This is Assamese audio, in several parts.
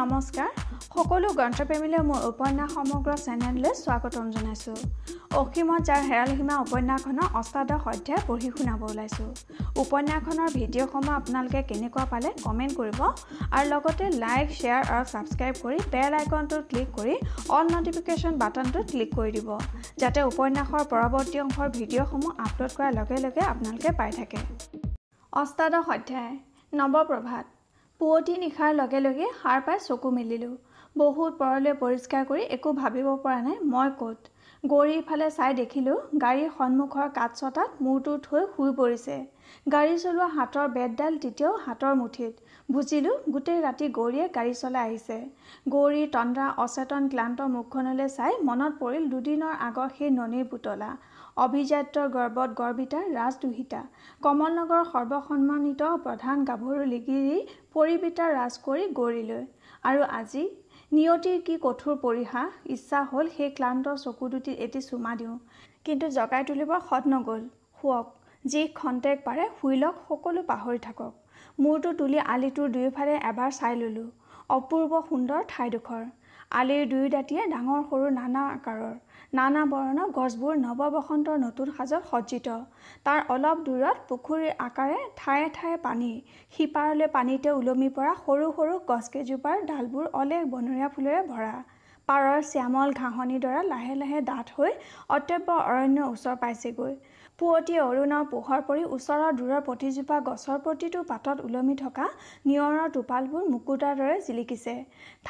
নমস্কাৰ সকলো গ্ৰন্থপ্ৰেমীলৈ মোৰ উপন্যাস সমগ্ৰ চেনেললৈ স্বাগতম জনাইছোঁ অসীমত যাৰ হেৰাল সীমা উপন্যাসখনৰ অষ্টাদশ অধ্যায় পঢ়ি শুনাব ওলাইছোঁ উপন্যাসখনৰ ভিডিঅ'সমূহ আপোনালোকে কেনেকুৱা পালে কমেণ্ট কৰিব আৰু লগতে লাইক শ্বেয়াৰ আৰু ছাবস্ক্ৰাইব কৰি বেল আইকনটোত ক্লিক কৰি অল নটিফিকেশ্যন বাটনটোত ক্লিক কৰি দিব যাতে উপন্যাসৰ পৰৱৰ্তী অংশৰ ভিডিঅ'সমূহ আপলোড কৰাৰ লগে লগে আপোনালোকে পাই থাকে অষ্টাদশ অধ্যায় নৱপ্ৰভাত পুৱতি নিশাৰ লগে লগে সাৰ পাই চকু মেলিলোঁ বহুত পৰলৈ পৰিষ্কাৰ কৰি একো ভাবিব পৰা নাই মই ক'ত গৌৰীৰ ফালে চাই দেখিলোঁ গাড়ীৰ সন্মুখৰ কাঠচটাত মূৰটো থৈ শুই পৰিছে গাড়ী চলোৱা হাতৰ বেতডাল তেতিয়াও হাতৰ মুঠিত বুজিলোঁ গোটেই ৰাতি গৌৰীয়ে গাড়ী চলাই আহিছে গৌৰীৰ তন্দ্ৰা অচেতন ক্লান্ত মুখখনলৈ চাই মনত পৰিল দুদিনৰ আগৰ সেই ননীৰ পুতলা অভিজাত্যৰ গৰ্ভত গৰ্ভিতা ৰাজদুহিতা কমলনগৰ সৰ্বসন্মানিত প্ৰধান গাভৰু লিগিৰি পৰিবিতা ৰাজ কৰি গৌৰি গৌৰীলৈ আৰু আজি নিয়তিৰ কি কঠোৰ পৰিহা ইচ্ছা হ'ল সেই ক্লান্ত চকু দুটি এটি চুমা দিওঁ কিন্তু জগাই তুলিব সৎ নগ'ল শুৱক যি খন্তেক পাৰে শুই লওক সকলো পাহৰি থাকক মূৰটো তুলি আলিটোৰ দুয়োফালে এবাৰ চাই ললোঁ অপূৰ্ব সুন্দৰ ঠাইডোখৰ আলিৰ দুয়ো দাঁতিয়ে ডাঙৰ সৰু নানা আকাৰৰ নানা বৰণৰ গছবোৰ নৱ বসন্তৰ নতুন সাজত সজ্জিত তাৰ অলপ দূৰত পুখুৰীৰ আকাৰে ঠায়ে ঠায়ে পানী সিপাৰলৈ পানীতে ওলমি পৰা সৰু সৰু গছকেইজোপাৰ ডালবোৰ অলেগ বনৰীয়া ফুলেৰে ভৰা পাৰৰ শ্যামল ঘাঁহনিৰ দ্বাৰা লাহে লাহে ডাঠ হৈ অত্যব্য অৰণ্য ওচৰ পাইছেগৈ পুৱতীয়ে অৰুণৰ পোহৰ পৰি ওচৰৰ দূৰৰ প্ৰতিজোপা গছৰ প্ৰতিটো পাতত ওলমি থকা নিয়ৰৰ টোপালবোৰ মুকুতাৰ দৰে জিলিকিছে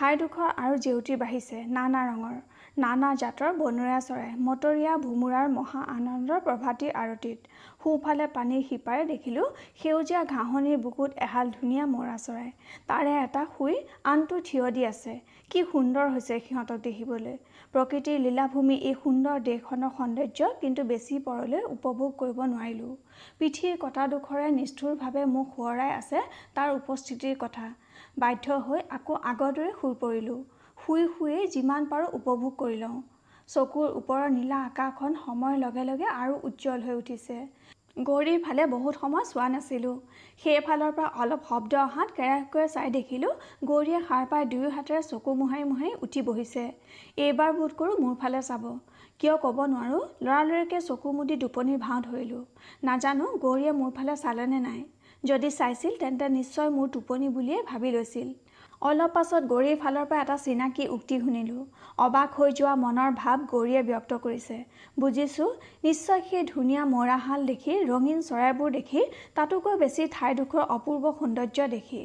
ঠাইডোখৰ আৰু জেউতি বাঢ়িছে নানা ৰঙৰ নানা জাতৰ বনৰীয়া চৰাই মটৰীয়া ভোমোৰাৰ মহা আনন্দৰ প্ৰভাতী আৰতিত সোঁফালে পানীৰ শিপাৰে দেখিলোঁ সেউজীয়া ঘাঁহনিৰ বুকুত এহাল ধুনীয়া মৰা চৰাই তাৰে এটা শুই আনটো থিয় দি আছে কি সুন্দৰ হৈছে সিহঁতক দেখিবলৈ প্ৰকৃতিৰ লীলাভূমি এই সুন্দৰ দেশখনৰ সৌন্দৰ্য কিন্তু বেছি পৰলৈ উপভোগ কৰিব নোৱাৰিলোঁ পিঠিৰ কটাডোখৰে নিষ্ঠুৰভাৱে মোক সোঁৱৰাই আছে তাৰ উপস্থিতিৰ কথা বাধ্য হৈ আকৌ আগৰ দৰে শুই পৰিলোঁ শুই শুয়ে যিমান পাৰোঁ উপভোগ কৰি লওঁ চকুৰ ওপৰৰ নীলা আকাশখন সময়ৰ লগে লগে আৰু উজ্জ্বল হৈ উঠিছে গৌৰীৰ ফালে বহুত সময় চোৱা নাছিলোঁ সেইফালৰ পৰা অলপ শব্দ অহাত কেৰাহকৈ চাই দেখিলোঁ গৌৰীয়ে সাৰ পাই দুয়ো হাতেৰে চকু মোহাৰি মোহাৰি উঠি বহিছে এইবাৰ বোধ কৰোঁ মোৰ ফালে চাব কিয় ক'ব নোৱাৰোঁ ল'ৰালৰিকৈ চকু মুদি দুপনিৰ ভাও ধৰিলোঁ নাজানো গৌৰীয়ে মোৰ ফালে চালেনে নাই যদি চাইছিল তেন্তে নিশ্চয় মোৰ টোপনি বুলিয়েই ভাবি লৈছিল অলপ পাছত গৌৰীৰ ফালৰ পৰা এটা চিনাকি উক্তি শুনিলোঁ অবাক হৈ যোৱা মনৰ ভাৱ গৌৰীয়ে ব্যক্ত কৰিছে বুজিছোঁ নিশ্চয় সেই ধুনীয়া মৌৰাশাল দেখি ৰঙীন চৰাইবোৰ দেখি তাতোকৈ বেছি ঠাইডোখৰ অপূৰ্ব সৌন্দৰ্য দেখি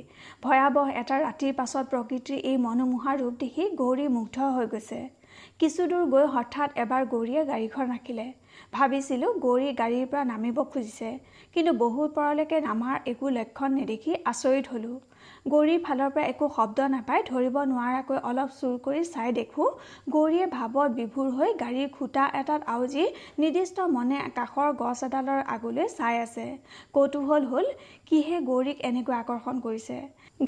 ভয়াৱহ এটা ৰাতিৰ পাছত প্ৰকৃতিৰ এই মনোমোহা ৰূপ দেখি গৌৰী মুগ্ধ হৈ গৈছে কিছু দূৰ গৈ হঠাৎ এবাৰ গৌৰীয়ে গাড়ীখন ৰাখিলে ভাবিছিলোঁ গৌৰী গাড়ীৰ পৰা নামিব খুজিছে কিন্তু বহুত পৰলৈকে নামাৰ একো লক্ষণ নেদেখি আচৰিত হ'লোঁ গৌৰীৰ ফালৰ পৰা একো শব্দ নাপায় ধৰিব নোৱাৰাকৈ অলপ চুৰ কৰি চাই দেখোঁ গৌৰীয়ে ভাৱত বিভোৰ হৈ গাড়ীৰ খুঁটা এটাত আউজি নিৰ্দিষ্ট মনে কাষৰ গছ এডালৰ আগলৈ চাই আছে কৌতূহল হ'ল কিহে গৌৰীক এনেকৈ আকৰ্ষণ কৰিছে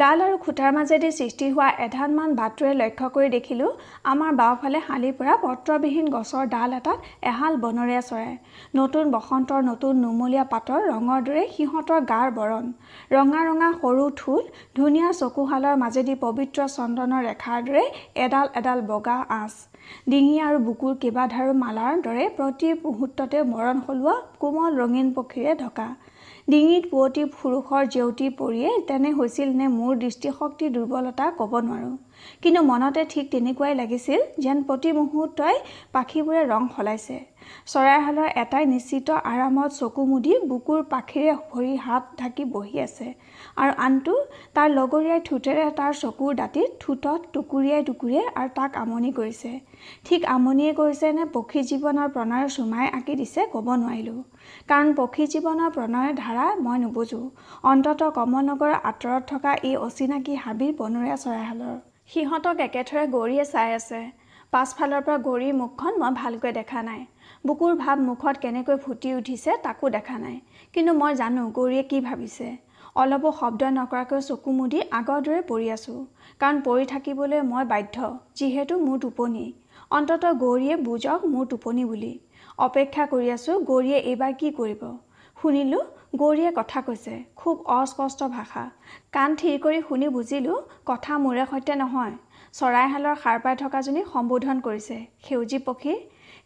গাল আৰু খুঁটাৰ মাজেদি সৃষ্টি হোৱা এধানমান বাটৰে লক্ষ্য কৰি দেখিলোঁ আমাৰ বাওঁফালে শালি পৰা পত্ৰবিহীন গছৰ ডাল এটাত এহাল বনৰীয়া চৰাই নতুন বসন্তৰ নতুন নুমলীয়া পাতৰ ৰঙৰ দৰে সিহঁতৰ গাৰ বৰণ ৰঙা ৰঙা সৰু ঠোল ধুনীয়া চকুশালৰ মাজেদি পবিত্ৰ চন্দনৰ ৰেখাৰ দৰে এডাল এডাল বগা আঁচ ডিঙি আৰু বুকুৰ কেইবাধাৰো মালাৰ দৰে প্ৰতি মুহূৰ্ততে মৰণ সলোৱা কোমল ৰঙীন পক্ষীৰে ঢকা ডিঙিত পুৱতি পুৰুষৰ জেউতি পৰিয়ে তেনে হৈছিল নে মোৰ দৃষ্টিশক্তি দুৰ্বলতা ক'ব নোৱাৰোঁ কিন্তু মনতে ঠিক তেনেকুৱাই লাগিছিল যেন প্ৰতি মুহূৰ্তই পাখিবোৰে ৰং সলাইছে চৰাইহালৰ এটাই নিশ্চিত আৰামত চকু মুদি বুকুৰ পাখিৰে ভৰি হাত ঢাকি বহি আছে আৰু আনটো তাৰ লগৰীয়াই ঠোঁটেৰে তাৰ চকুৰ দাঁতিত ঠোঁটত টুকুৰিয়াই টুকুৰিয়াই আৰু তাক আমনি কৰিছে ঠিক আমনিয়ে কৰিছে নে পক্ষী জীৱনৰ প্ৰণয় চুমাই আঁকি দিছে ক'ব নোৱাৰিলোঁ কাৰণ পক্ষী জীৱনৰ প্ৰণয় ধাৰা মই নুবুজোঁ অন্তত কমলনগৰৰ আঁতৰত থকা এই অচিনাকি হাবি বনৰীয়া চৰাইহালৰ সিহঁতক একেথৰে গৌৰীয়ে চাই আছে পাছফালৰ পৰা গৌৰীৰ মুখখন মই ভালকৈ দেখা নাই বুকুৰ ভাৱ মুখত কেনেকৈ ফুটি উঠিছে তাকো দেখা নাই কিন্তু মই জানো গৌৰীয়ে কি ভাবিছে অলপো শব্দ নকৰাকৈ চকু মুদি আগৰ দৰে পৰি আছোঁ কাৰণ পৰি থাকিবলৈ মই বাধ্য যিহেতু মোৰ টোপনি অন্ততঃ গৌৰীয়ে বুজক মোৰ টোপনি বুলি অপেক্ষা কৰি আছোঁ গৌৰীয়ে এইবাৰ কি কৰিব শুনিলোঁ গৌৰীয়ে কথা কৈছে খুব অস্পষ্ট ভাষা কাণ থিৰ কৰি শুনি বুজিলোঁ কথা মোৰে সৈতে নহয় চৰাইহালৰ সাৰ পাই থকাজনীক সম্বোধন কৰিছে সেউজী পক্ষী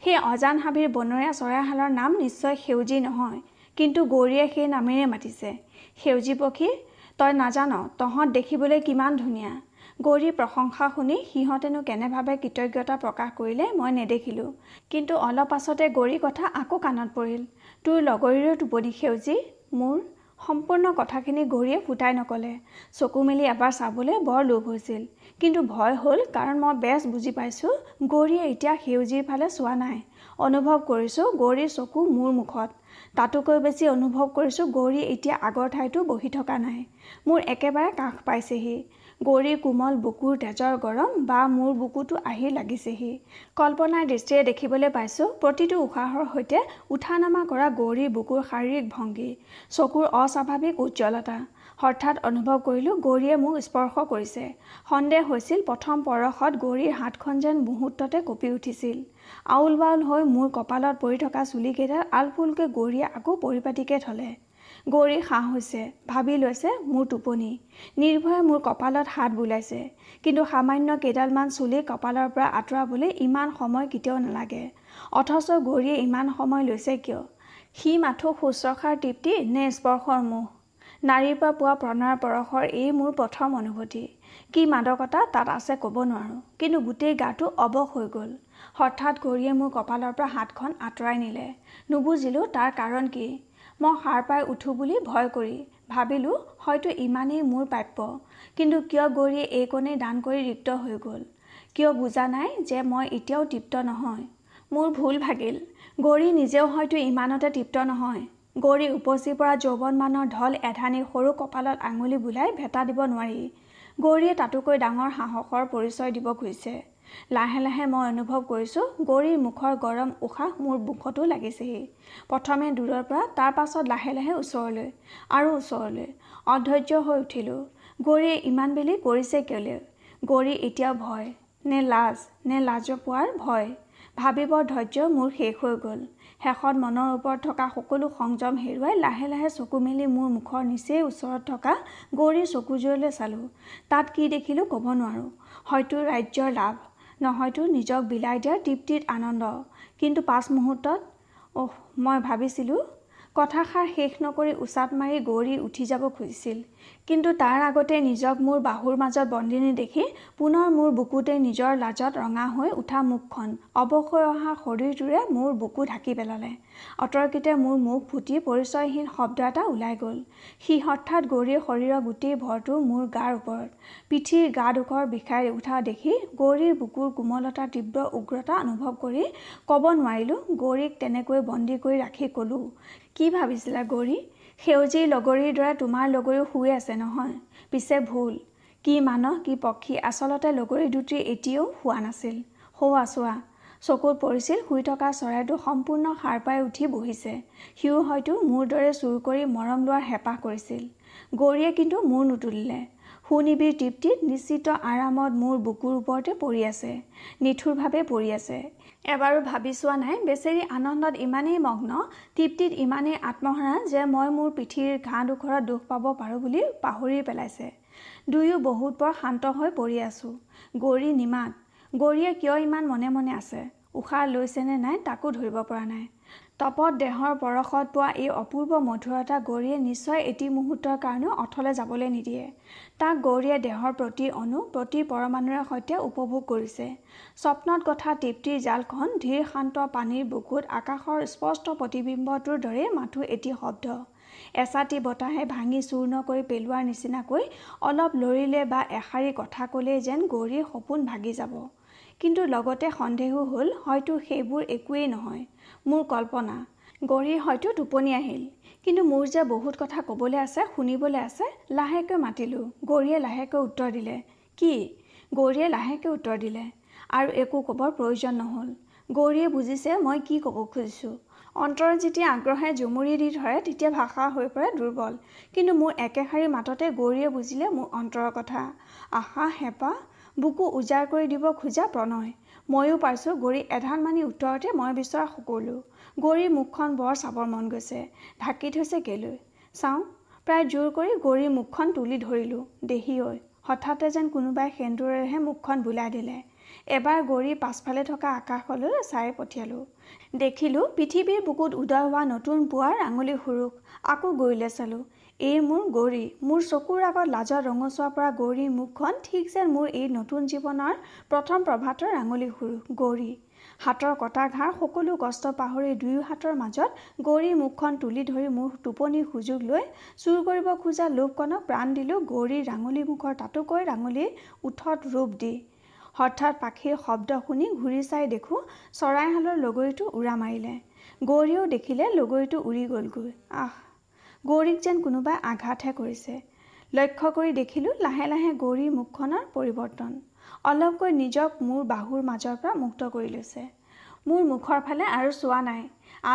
সেই অজান হাবিৰ বনৰীয়া চৰাইশালৰ নাম নিশ্চয় সেউজী নহয় কিন্তু গৌৰীয়ে সেই নামেৰে মাতিছে সেউজী পক্ষী তই নাজান তহঁত দেখিবলৈ কিমান ধুনীয়া গৌৰীৰ প্ৰশংসা শুনি সিহঁতেনো কেনেভাৱে কৃতজ্ঞতা প্ৰকাশ কৰিলে মই নেদেখিলোঁ কিন্তু অলপ পাছতে গৌৰীৰ কথা আকৌ কাণত পৰিল তোৰ লগৰীৰো টোপনি সেউজী মোৰ সম্পূৰ্ণ কথাখিনি গৌৰীয়ে ফুটাই নক'লে চকু মেলি এবাৰ চাবলৈ বৰ লোভ হৈছিল কিন্তু ভয় হ'ল কাৰণ মই বেচ বুজি পাইছোঁ গৌৰীয়ে এতিয়া সেউজীৰ ফালে চোৱা নাই অনুভৱ কৰিছোঁ গৌৰীৰ চকু মোৰ মুখত তাতোকৈ বেছি অনুভৱ কৰিছোঁ গৌৰী এতিয়া আগৰ ঠাইতো বহি থকা নাই মোৰ একেবাৰে কাষ পাইছেহি গৌৰীৰ কোমল বুকুৰ তেজৰ গৰম বা মোৰ বুকুটো আহি লাগিছেহি কল্পনাৰ দৃষ্টিৰে দেখিবলৈ পাইছোঁ প্ৰতিটো উশাহৰ সৈতে উঠা নমা কৰা গৌৰীৰ বুকুৰ শাৰীৰিক ভংগী চকুৰ অস্বাভাৱিক উজ্জ্বলতা হঠাৎ অনুভৱ কৰিলোঁ গৌৰীয়ে মোক স্পৰ্শ কৰিছে সন্দেহ হৈছিল প্ৰথম পৰশত গৌৰীৰ হাতখন যেন মুহূৰ্ততে কঁপি উঠিছিল আউল বাউল হৈ মোৰ কপালত পৰি থকা চুলিকেইটাত আলফুলকৈ গৌৰীয়ে আকৌ পৰিপাটিকৈ থ'লে গৌৰীৰ সাহ হৈছে ভাবি লৈছে মোৰ টোপনি নিৰ্ভয়ে মোৰ কপালত হাত বোলাইছে কিন্তু সামান্য কেইডালমান চুলি কপালৰ পৰা আঁতৰাবলৈ ইমান সময় কেতিয়াও নালাগে অথচ গৌৰীয়ে ইমান সময় লৈছে কিয় সি মাথো শুশ্ৰূষাৰ তৃপ্তি নে স্পৰ্শৰ মোহ নাৰীৰ পৰা পোৱা প্ৰণয়ৰ পৰশৰ এই মোৰ প্ৰথম অনুভূতি কি মাদকতা তাত আছে ক'ব নোৱাৰোঁ কিন্তু গোটেই গাটো অৱস হৈ গ'ল হঠাৎ গৌৰীয়ে মোৰ কপালৰ পৰা হাতখন আঁতৰাই নিলে নুবুজিলোঁ তাৰ কাৰণ কি মই সাৰ পাই উঠোঁ বুলি ভয় কৰি ভাবিলোঁ হয়তো ইমানেই মোৰ প্ৰাপ্য কিন্তু কিয় গৌৰীয়ে এইকণেই দান কৰি ৰিক্ত হৈ গ'ল কিয় বুজা নাই যে মই এতিয়াও তৃপ্ত নহয় মোৰ ভুল ভাগিল গৌৰী নিজেও হয়তো ইমানতে তৃপ্ত নহয় গৌৰী উপচি পৰা যৌৱনমানৰ ঢল এধানি সৰু কপালত আঙুলি বুলাই ভেটা দিব নোৱাৰি গৌৰীয়ে তাতোকৈ ডাঙৰ সাহসৰ পৰিচয় দিব খুজিছে লাহে লাহে মই অনুভৱ কৰিছোঁ গৌৰীৰ মুখৰ গৰম উশাহ মোৰ মুখতো লাগিছেহি প্ৰথমে দূৰৰ পৰা তাৰ পাছত লাহে লাহে ওচৰলৈ আৰু ওচৰলৈ অধৈৰ্য হৈ উঠিলোঁ গৌৰীয়ে ইমান বেলি কৰিছে কেলৈ গৌৰী এতিয়াও ভয় নে লাজ নে লাজ পোৱাৰ ভয় ভাবিবৰ ধৈৰ্য মোৰ শেষ হৈ গ'ল শেষত মনৰ ওপৰত থকা সকলো সংযম হেৰুৱাই লাহে লাহে চকু মেলি মোৰ মুখৰ নিচেই ওচৰত থকা গৌৰীৰ চকুযোৰলৈ চালোঁ তাত কি দেখিলোঁ ক'ব নোৱাৰোঁ হয়তো ৰাজ্যৰ লাভ নহয়তো নিজক বিলাই দিয়াৰ তৃপ্তিত আনন্দ কিন্তু পাঁচ মুহূৰ্তত অহ মই ভাবিছিলোঁ কথাষাৰ শেষ নকৰি উচাত মাৰি গৌৰী উঠি যাব খুজিছিল কিন্তু তাৰ আগতে নিজক মোৰ বাহুৰ মাজত বন্দিনী দেখি পুনৰ মোৰ বুকুতে নিজৰ লাজত ৰঙা হৈ উঠা মুখখন অৱসৰ অহা শৰীৰটোৰে মোৰ বুকু ঢাকি পেলালে অতৰ্কিতে মোৰ মুখ ফুটি পৰিচয়হীন শব্দ এটা ওলাই গ'ল সি হঠাৎ গৌৰীৰ শৰীৰৰ গোটেই ভৰটো মোৰ গাৰ ওপৰত পিঠিৰ গা ডোখৰ বিষাই উঠা দেখি গৌৰীৰ বুকুৰ কোমলতা তীব্ৰ উগ্ৰতা অনুভৱ কৰি ক'ব নোৱাৰিলোঁ গৌৰীক তেনেকৈ বন্দী কৰি ৰাখি ক'লোঁ কি ভাবিছিলা গৌৰী সেউজী লগৰীৰ দৰে তোমাৰ লগৰীও শুই আছে নহয় পিছে ভুল কি মানুহ কি পক্ষী আচলতে লগৰী দুটি এতিয়াও শোৱা নাছিল সৌৱা চোৱা চকুত পৰিছিল শুই থকা চৰাইটো সম্পূৰ্ণ সাৰ পাই উঠি বহিছে সিও হয়তো মোৰ দৰে চুৰ কৰি মৰম লোৱাৰ হেঁপাহ কৰিছিল গৌৰীয়ে কিন্তু মূৰ নুতুলিলে সু নিবিৰ তৃপ্তিত নিশ্চিত আৰামত মোৰ বুকুৰ ওপৰতে পৰি আছে নিথুৰভাৱে পৰি আছে এবাৰো ভাবি চোৱা নাই বেচেৰি আনন্দত ইমানেই মগ্ন তৃপ্তিত ইমানেই আত্মহাৰা যে মই মোৰ পিঠিৰ ঘাঁ ডোখৰত দুখ পাব পাৰোঁ বুলি পাহৰি পেলাইছে দুয়ো বহুত বৰ শান্ত হৈ পৰি আছোঁ গৌৰী নিমাত গৌৰীয়ে কিয় ইমান মনে মনে আছে উশাহ লৈছেনে নাই তাকো ধৰিব পৰা নাই তপত দেহৰ পৰশত পোৱা এই অপূৰ্ব মধুৰতা গৌৰীয়ে নিশ্চয় এটি মুহূৰ্তৰ কাৰণেও অথলে যাবলৈ নিদিয়ে তাক গৌৰীয়ে দেহৰ প্ৰতি অনু প্ৰতি পৰমাণুৰে সৈতে উপভোগ কৰিছে স্বপ্নত গঠা তৃপ্তিৰ জালখন ধীৰ শান্ত পানীৰ বুকুত আকাশৰ স্পষ্ট প্ৰতিবিম্বটোৰ দৰে মাথো এটি শব্দ এচাটি বতাহে ভাঙি চূৰ্ণ কৰি পেলোৱাৰ নিচিনাকৈ অলপ লৰিলে বা এষাৰি কথা ক'লেই যেন গৌৰীৰ সপোন ভাগি যাব কিন্তু লগতে সন্দেহো হ'ল হয়তো সেইবোৰ একোৱেই নহয় মোৰ কল্পনা গৌৰী হয়তো টোপনি আহিল কিন্তু মোৰ যে বহুত কথা ক'বলৈ আছে শুনিবলৈ আছে লাহেকৈ মাতিলোঁ গৌৰীয়ে লাহেকৈ উত্তৰ দিলে কি গৌৰীয়ে লাহেকৈ উত্তৰ দিলে আৰু একো ক'বৰ প্ৰয়োজন নহ'ল গৌৰীয়ে বুজিছে মই কি ক'ব খুজিছোঁ অন্তৰত যেতিয়া আগ্ৰহে জুমুৰি দি ধৰে তেতিয়া ভাষা হৈ পৰে দুৰ্বল কিন্তু মোৰ একেশাৰী মাততে গৌৰীয়ে বুজিলে মোৰ অন্তৰৰ কথা আশা হেঁপাহ বুকু উজাৰ কৰি দিব খোজা প্ৰণয় ময়ো পাইছোঁ গৌৰী এধান মানি উত্তৰতে মই বিচৰা সকলো গৌৰীৰ মুখখন বৰ চাবৰ মন গৈছে ঢাকি থৈছে গেলৈ চাওঁ প্ৰায় জোৰ কৰি গৌৰীৰ মুখখন তুলি ধৰিলোঁ দেহি হৈ হঠাতে যেন কোনোবাই সেন্দুৰেহে মুখখন বুলাই দিলে এবাৰ গৌৰী পাছফালে থকা আকাশলৈ চাই পঠিয়ালোঁ দেখিলোঁ পৃথিৱীৰ বুকুত উদয় হোৱা নতুন পুৱাৰ আঙুলি সুৰুখ আকৌ গৌৰীলৈ চালোঁ এই মোৰ গৌৰী মোৰ চকুৰ আগত লাজৰ ৰঙচুৱাৰ পৰা গৌৰীৰ মুখখন ঠিক যেন মোৰ এই নতুন জীৱনৰ প্ৰথম প্ৰভাতৰ ৰাঙলী সুৰ গৌৰী হাতৰ কটা ঘাৰ সকলো কষ্ট পাহৰি দুয়ো হাতৰ মাজত গৌৰীৰ মুখখন তুলি ধৰি মোৰ টোপনিৰ সুযোগ লৈ চুৰ কৰিব খোজা লোকখনক প্ৰাণ দিলোঁ গৌৰীৰ ৰাঙলী মুখৰ তাতোকৈ ৰাঙলীৰ উঠত ৰূপ দি হঠাৎ পাখিৰ শব্দ শুনি ঘূৰি চাই দেখোঁ চৰাইহালৰ লগৰীটো উৰা মাৰিলে গৌৰীও দেখিলে লগৰীটো উৰি গ'লগৈ আহ গৌৰীক যেন কোনোবাই আঘাতহে কৰিছে লক্ষ্য কৰি দেখিলোঁ লাহে লাহে গৌৰীৰ মুখখনৰ পৰিৱৰ্তন অলপকৈ নিজক মোৰ বাহুৰ মাজৰ পৰা মুক্ত কৰি লৈছে মোৰ মুখৰ ফালে আৰু চোৱা নাই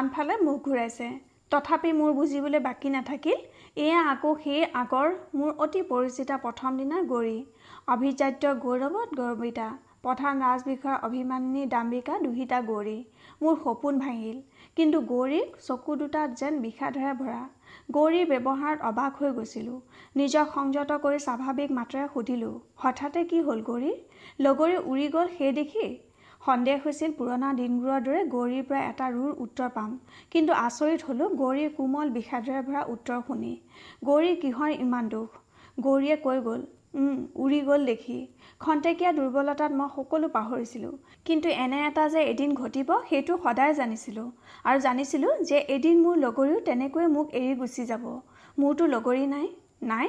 আনফালে মুখ ঘূৰাইছে তথাপি মোৰ বুজিবলৈ বাকী নাথাকিল এয়া আকৌ সেই আগৰ মোৰ অতি পৰিচিত প্ৰথম দিনা গৌৰী অভিজাত্য গৌৰৱত গৌৰৱিতা প্ৰধান ৰাজবিষয়ৰ অভিমানী দাম্বিকা দুহিতা গৌৰী মোৰ সপোন ভাঙিল কিন্তু গৌৰীক চকু দুটাত যেন বিষাধৰে ভৰা গৌৰীৰ ব্যৱহাৰত অবাক হৈ গৈছিলোঁ নিজক সংযত কৰি স্বাভাৱিক মাত্ৰাৰে সুধিলোঁ হঠাতে কি হ'ল গৌৰী লগৰী উৰি গ'ল সেই দেখি সন্দেহ হৈছিল পুৰণা দিনবোৰৰ দৰে গৌৰীৰ পৰা এটা ৰুৰ উত্তৰ পাম কিন্তু আচৰিত হ'লোঁ গৌৰীৰ কোমল বিষাদৰে ভৰা উত্তৰ শুনি গৌৰীৰ কিহৰ ইমান দুখ গৌৰীয়ে কৈ গ'ল উৰি গ'ল দেখি খন্তেকীয়া দুৰ্বলতাত মই সকলো পাহৰিছিলোঁ কিন্তু এনে এটা যে এদিন ঘটিব সেইটো সদায় জানিছিলোঁ আৰু জানিছিলোঁ যে এদিন মোৰ লগৰীও তেনেকৈয়ে মোক এৰি গুচি যাব মোৰতো লগৰী নাই নাই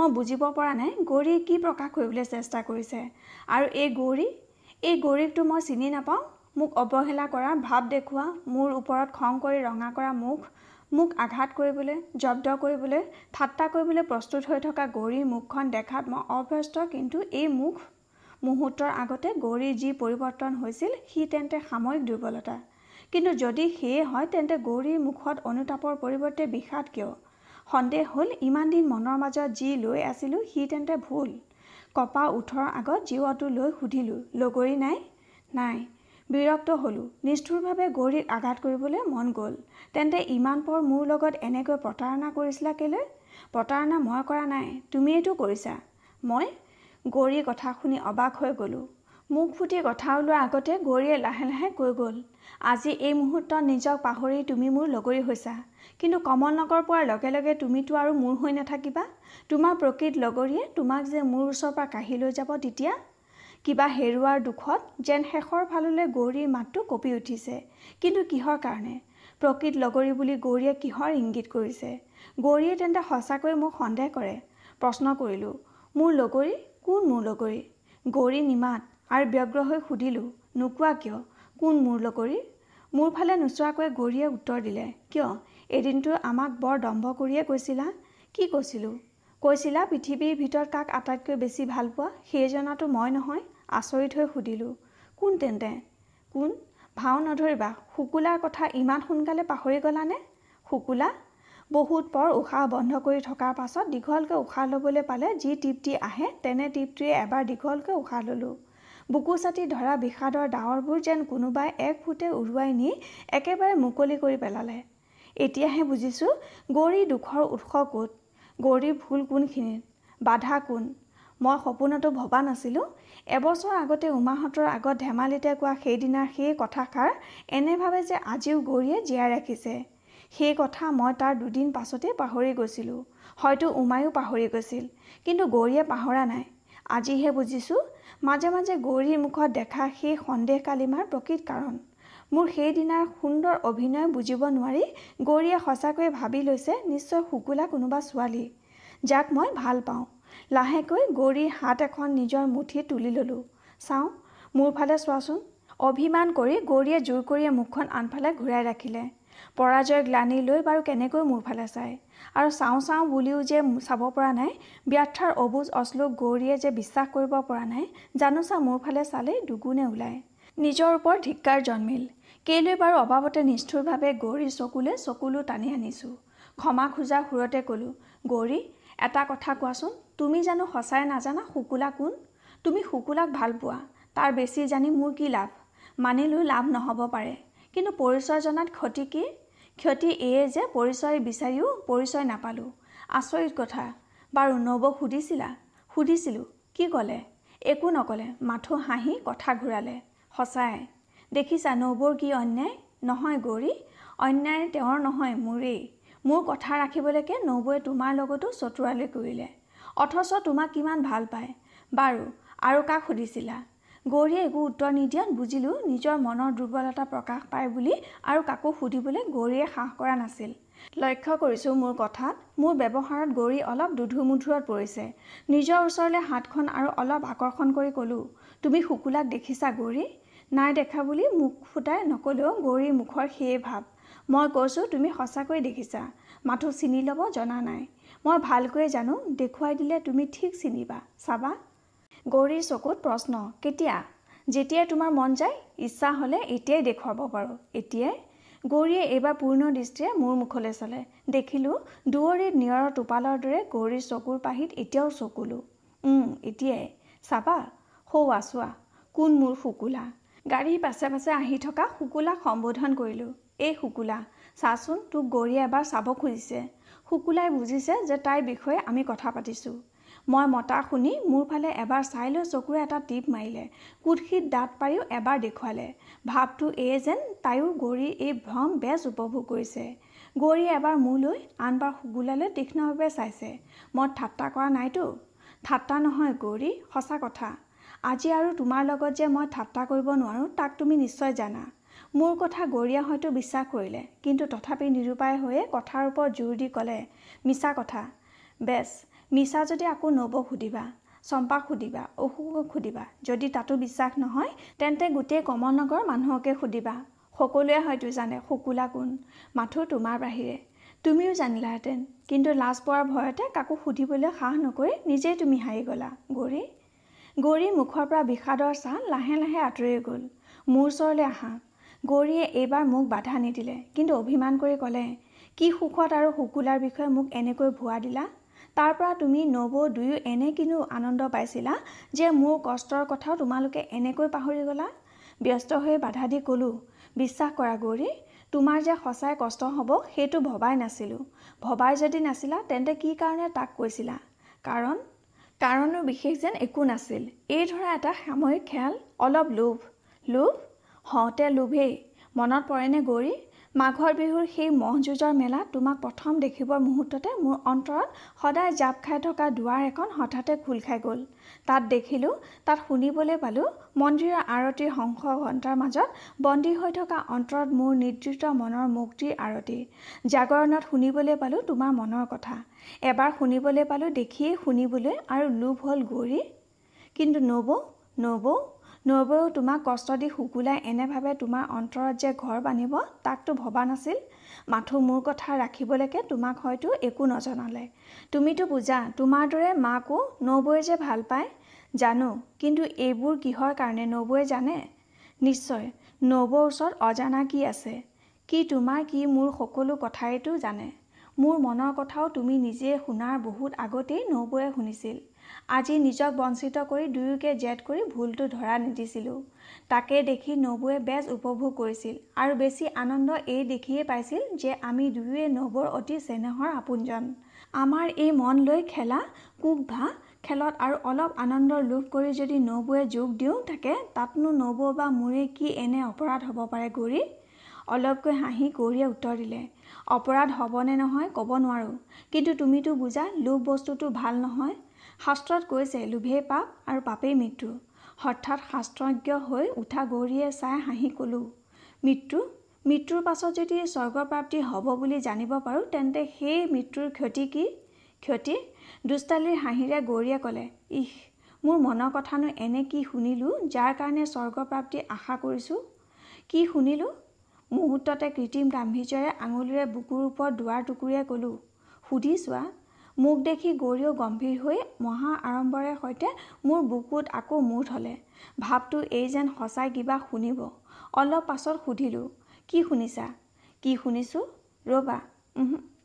মই বুজিব পৰা নাই গৌৰীয়ে কি প্ৰকাশ কৰিবলৈ চেষ্টা কৰিছে আৰু এই গৌৰী এই গৌৰীকটো মই চিনি নাপাওঁ মোক অৱহেলা কৰা ভাৱ দেখুওৱা মোৰ ওপৰত খং কৰি ৰঙা কৰা মুখ মোক আঘাত কৰিবলৈ জব্দ কৰিবলৈ ঠাট্টা কৰিবলৈ প্ৰস্তুত হৈ থকা গৌৰীৰ মুখখন দেখাত মই অভ্যস্ত কিন্তু এই মুখ মুহূৰ্তৰ আগতে গৌৰীৰ যি পৰিৱৰ্তন হৈছিল সি তেন্তে সাময়িক দুৰ্বলতা কিন্তু যদি সেয়ে হয় তেন্তে গৌৰীৰ মুখত অনুতাপৰ পৰিৱৰ্তে বিষাদ কিয় সন্দেহ হ'ল ইমান দিন মনৰ মাজত যি লৈ আছিলোঁ সি তেন্তে ভুল কপা উঠৰ আগত জীৱটো লৈ সুধিলোঁ লগৰী নাই নাই বিৰক্ত হ'লোঁ নিষ্ঠুৰভাৱে গৌৰীক আঘাত কৰিবলৈ মন গ'ল তেন্তে ইমান পৰ মোৰ লগত এনেকৈ প্ৰতাৰণা কৰিছিলা কেলৈ প্ৰতাৰণা মই কৰা নাই তুমিয়েইতো কৰিছা মই গৌৰীৰ কথা শুনি অবাক হৈ গ'লোঁ মুখ ফুটি কথা ওলোৱাৰ আগতে গৌৰীয়ে লাহে লাহে কৈ গ'ল আজি এই মুহূৰ্তত নিজক পাহৰি তুমি মোৰ লগৰী হৈছা কিন্তু কমল নগৰ পোৱাৰ লগে লগে তুমিতো আৰু মোৰ হৈ নাথাকিবা তোমাৰ প্ৰকৃত লগৰীয়ে তোমাক যে মোৰ ওচৰৰ পৰা কাঢ়ি লৈ যাব তেতিয়া কিবা হেৰুৱাৰ দুখত যেন শেষৰ ফাললৈ গৌৰীৰ মাতটো কঁপি উঠিছে কিন্তু কিহৰ কাৰণে প্ৰকৃত লগৰী বুলি গৌৰীয়ে কিহৰ ইংগিত কৰিছে গৌৰীয়ে তেন্তে সঁচাকৈয়ে মোক সন্দেহ কৰে প্ৰশ্ন কৰিলোঁ মোৰ লগৰী কোন মোৰ লগৰী গৌৰী নিমাত আৰু ব্যগ্ৰ হৈ সুধিলোঁ নোকোৱা কিয় কোন মোৰ লগৰী মোৰ ফালে নোচোৱাকৈ গৌৰীয়ে উত্তৰ দিলে কিয় এদিনটো আমাক বৰ দম্ভ কৰিয়ে কৈছিলা কি কৈছিলোঁ কৈছিলা পৃথিৱীৰ ভিতৰত কাক আটাইতকৈ বেছি ভাল পোৱা সেইজনাটো মই নহয় আচৰিত হৈ সুধিলোঁ কোন তেন্তে কোন ভাও নধৰিবা শুকুলাৰ কথা ইমান সোনকালে পাহৰি গ'লানে শুকুলা বহুত পৰ উশাহ বন্ধ কৰি থকাৰ পাছত দীঘলকৈ উশাহ ল'বলৈ পালে যি তৃপ্তি আহে তেনে তৃপ্তিৰে এবাৰ দীঘলকৈ উশাহ ল'লোঁ বুকু ছাটি ধৰা বিষাদৰ ডাৱৰবোৰ যেন কোনোবাই এক ফুটে উৰুৱাই নি একেবাৰে মুকলি কৰি পেলালে এতিয়াহে বুজিছোঁ গৌৰীৰ দুখৰ উৎস ক'ত গৌৰীৰ ভুল কোনখিনিত বাধা কোন মই সপোনতো ভবা নাছিলোঁ এবছৰ আগতে উমাহঁতৰ আগত ধেমালিতে কোৱা সেইদিনাৰ সেই কথাষাৰ এনেভাৱে যে আজিও গৌৰীয়ে জীয়াই ৰাখিছে সেই কথা মই তাৰ দুদিন পাছতে পাহৰি গৈছিলোঁ হয়তো উমায়ো পাহৰি গৈছিল কিন্তু গৌৰীয়ে পাহৰা নাই আজিহে বুজিছোঁ মাজে মাজে গৌৰীৰ মুখত দেখা সেই সন্দেহ কালিমাৰ প্ৰকৃত কাৰণ মোৰ সেইদিনাৰ সুন্দৰ অভিনয় বুজিব নোৱাৰি গৌৰীয়ে সঁচাকৈয়ে ভাবি লৈছে নিশ্চয় শুকুলা কোনোবা ছোৱালী যাক মই ভাল পাওঁ লাহেকৈ গৌৰীৰ হাত এখন নিজৰ মুঠি তুলি ল'লোঁ চাওঁ মোৰ ফালে চোৱাচোন অভিমান কৰি গৌৰীয়ে জোৰ কৰিয়ে মুখখন আনফালে ঘূৰাই ৰাখিলে পৰাজয় গ্লানি লৈ বাৰু কেনেকৈ মোৰ ফালে চায় আৰু চাওঁ চাওঁ বুলিও যে চাব পৰা নাই ব্যৰ্থাৰ অবুজ অশ্লোক গৌৰীয়ে যে বিশ্বাস কৰিব পৰা নাই জানোচা মোৰ ফালে চালেই দুগুণে ওলায় নিজৰ ওপৰত ধিক্কাৰ জন্মিল কেইলৈ বাৰু অবাবতে নিষ্ঠুৰভাৱে গৌৰীৰ চকুলৈ চকুলো টানি আনিছোঁ ক্ষমা খোজা সুৰতে ক'লোঁ গৌৰী এটা কথা কোৱাচোন তুমি জানো সঁচাই নাজানা শুকুলা কোন তুমি শুকুলাক ভাল পোৱা তাৰ বেছি জানি মোৰ কি লাভ মানিলোঁ লাভ নহ'ব পাৰে কিন্তু পৰিচয় জনাত ক্ষতি কি ক্ষতি এয়ে যে পৰিচয় বিচাৰিও পৰিচয় নাপালোঁ আচৰিত কথা বাৰু নৱ সুধিছিলা সুধিছিলোঁ কি ক'লে একো নক'লে মাথো হাঁহি কথা ঘূৰালে সঁচাই দেখিছা নৱৰ কি অন্যায় নহয় গৌৰী অন্যায় তেওঁৰ নহয় মোৰেই মোৰ কথা ৰাখিবলৈকে নৱৈ তোমাৰ লগতো চতুৰালৈ কৰিলে অথচ তোমাক কিমান ভাল পায় বাৰু আৰু কাক সুধিছিলা গৌৰীয়ে একো উত্তৰ নিদিয়াত বুজিলোঁ নিজৰ মনৰ দুৰ্বলতা প্ৰকাশ পায় বুলি আৰু কাকো সুধিবলৈ গৌৰীয়ে সাহ কৰা নাছিল লক্ষ্য কৰিছোঁ মোৰ কথাত মোৰ ব্যৱহাৰত গৌৰী অলপ দুধুমুধুৰত পৰিছে নিজৰ ওচৰলৈ হাতখন আৰু অলপ আকৰ্ষণ কৰি ক'লোঁ তুমি শুকুলাক দেখিছা গৌৰী নাই দেখা বুলি মুখ ফুটাই নক'লেও গৌৰীৰ মুখৰ সেয়ে ভাৱ মই কৈছোঁ তুমি সঁচাকৈ দেখিছা মাথো চিনি ল'ব জনা নাই মই ভালকৈয়ে জানো দেখুৱাই দিলে তুমি ঠিক চিনিবা চাবা গৌৰীৰ চকুত প্ৰশ্ন কেতিয়া যেতিয়াই তোমাৰ মন যায় ইচ্ছা হ'লে এতিয়াই দেখুৱাব পাৰোঁ এতিয়াই গৌৰীয়ে এইবাৰ পূৰ্ণ দৃষ্টিৰে মোৰ মুখলৈ চলে দেখিলোঁ দুৱৰীত নিয়ৰৰ টোপালৰ দৰে গৌৰীৰ চকুৰ পাহিত এতিয়াও চকুলো এতিয়াই চাবা সৌ চোৱা কোন মোৰ শুকুলা গাড়ীৰ পাছে পাছে আহি থকা শুকুলাক সম্বোধন কৰিলোঁ এই শুকুলা চাচোন তোক গৌৰীয়ে এবাৰ চাব খুজিছে শুকুলাই বুজিছে যে তাইৰ বিষয়ে আমি কথা পাতিছোঁ মই মতা শুনি মোৰ ফালে এবাৰ চাই লৈ চকুৰে এটা টিপ মাৰিলে কুৎসিত দাঁত পাৰিও এবাৰ দেখুৱালে ভাৱটো এয়ে যেন তাইও গৌৰীৰ এই ভ্ৰম বেজ উপভোগ কৰিছে গৌৰীয়ে এবাৰ মোলৈ আনবাৰ সুগুলালৈ তীক্ষ্ণভাৱে চাইছে মই ঠাট্টা কৰা নাইতো ঠাট্টা নহয় গৌৰী সঁচা কথা আজি আৰু তোমাৰ লগত যে মই ঠাট্টা কৰিব নোৱাৰোঁ তাক তুমি নিশ্চয় জানা মোৰ কথা গৌৰীয়ে হয়তো বিশ্বাস কৰিলে কিন্তু তথাপি নিৰুপায় হৈয়ে কথাৰ ওপৰত জোৰ দি ক'লে মিছা কথা বেছ মিছা যদি আকৌ নব সুধিবা চম্পাক সুধিবা অশোকক সুধিবা যদি তাতো বিশ্বাস নহয় তেন্তে গোটেই কমন নগৰ মানুহকে সুধিবা সকলোৱে হয়তো জানে শুকুলা কোন মাথো তোমাৰ বাহিৰে তুমিও জানিলাহেঁতেন কিন্তু লাজ পোৱাৰ ভয়তে কাকো সুধিবলৈ সাহ নকৰি নিজেই তুমি হাৰি গ'লা গৌৰী গৌৰীৰ মুখৰ পৰা বিষাদৰ ছাঁ লাহে লাহে আঁতৰি গ'ল মোৰ ওচৰলৈ আহা গৌৰীয়ে এইবাৰ মোক বাধা নিদিলে কিন্তু অভিমান কৰি ক'লে কি সুখত আৰু শুকুলাৰ বিষয়ে মোক এনেকৈ ভুৱা দিলা তাৰ পৰা তুমি নবৌ দুয়ো এনে কিনো আনন্দ পাইছিলা যে মোৰ কষ্টৰ কথাও তোমালোকে এনেকৈ পাহৰি গ'লা ব্যস্ত হৈ বাধা দি ক'লোঁ বিশ্বাস কৰা গৌৰী তোমাৰ যে সঁচাই কষ্ট হ'ব সেইটো ভবাই নাছিলোঁ ভবাই যদি নাছিলা তেন্তে কি কাৰণে তাক কৈছিলা কাৰণ কাৰণো বিশেষ যেন একো নাছিল এই ধৰা এটা সাময়িক খেয়াল অলপ লোভ লোভ হওঁতে লোভেই মনত পৰেনে গৌৰী মাঘৰ বিহুৰ সেই মহ যুঁজৰ মেলা তোমাক প্ৰথম দেখিবৰ মুহূৰ্ততে মোৰ অন্তৰত সদায় জাপ খাই থকা দুৱাৰ এখন হঠাতে খোল খাই গ'ল তাত দেখিলোঁ তাত শুনিবলৈ পালোঁ মন্দিৰৰ আৰতিৰ শংখ ঘণ্টাৰ মাজত বন্দী হৈ থকা অন্তৰত মোৰ নিদ্ৰিত মনৰ মুক্তিৰ আৰতি জাগৰণত শুনিবলৈ পালোঁ তোমাৰ মনৰ কথা এবাৰ শুনিবলৈ পালোঁ দেখিয়েই শুনিবলৈ আৰু লোভ হ'ল গৌৰী কিন্তু নবৌ নবৌ নবৌ তোমাক কষ্ট দি শুকুলাই এনেভাৱে তোমাৰ অন্তৰত যে ঘৰ বান্ধিব তাকতো ভবা নাছিল মাথো মোৰ কথা ৰাখিবলৈকে তোমাক হয়তো একো নজনালে তুমিতো বুজা তোমাৰ দৰে মাকো নবৌৱে যে ভাল পায় জানো কিন্তু এইবোৰ কিহৰ কাৰণে নবৌৱে জানে নিশ্চয় নবৌৰ ওচৰত অজানা কি আছে কি তোমাৰ কি মোৰ সকলো কথাইতো জানে মোৰ মনৰ কথাও তুমি নিজে শুনাৰ বহুত আগতেই নবৌৱে শুনিছিল আজি নিজক বঞ্চিত কৰি দুয়োকে জেদ কৰি ভুলটো ধৰা নিদিছিলোঁ তাকে দেখি নবৌৱে বেজ উপভোগ কৰিছিল আৰু বেছি আনন্দ এই দেখিয়েই পাইছিল যে আমি দুয়োৱে নবৌৰ অতি চেনেহৰ আপোনজন আমাৰ এই মন লৈ খেলা কুক ভা খেলত আৰু অলপ আনন্দৰ লোভ কৰি যদি নবৌৱে যোগ দিওঁ থাকে তাতনো নবৌ বা মোৰে কি এনে অপৰাধ হ'ব পাৰে গৌৰী অলপকৈ হাঁহি গৌৰীয়ে উত্তৰ দিলে অপৰাধ হ'বনে নহয় ক'ব নোৱাৰোঁ কিন্তু তুমিতো বুজা লোভ বস্তুটো ভাল নহয় শাস্ত্ৰত কৈছে লোভেই পাপ আৰু পাপেই মৃত্যু হঠাৎ শাস্ত্ৰজ্ঞ হৈ উঠা গৌৰীয়ে চাই হাঁহি ক'লোঁ মৃত্যু মৃত্যুৰ পাছত যদি স্বৰ্গপ্ৰাপ্তি হ'ব বুলি জানিব পাৰোঁ তেন্তে সেই মৃত্যুৰ ক্ষতি কি ক্ষতি দুষ্টালিৰ হাঁহিৰে গৌৰীয়ে ক'লে ইহ মোৰ মনৰ কথানো এনে কি শুনিলোঁ যাৰ কাৰণে স্বৰ্গপ্ৰাপ্তি আশা কৰিছোঁ কি শুনিলোঁ মুহূৰ্ততে কৃত্ৰিম গাম্ভীৰ্যৰে আঙুলিৰে বুকুৰ ওপৰত দুৱাৰ টুকুৰিয়ে ক'লোঁ সুধি চোৱা মোক দেখি গৌৰীয়েও গম্ভীৰ হৈ মহা আড়ম্বৰে সৈতে মোৰ বুকুত আকৌ মূৰ থলে ভাৱটো এই যেন সঁচাই কিবা শুনিব অলপ পাছত সুধিলোঁ কি শুনিছা কি শুনিছোঁ ৰ'বা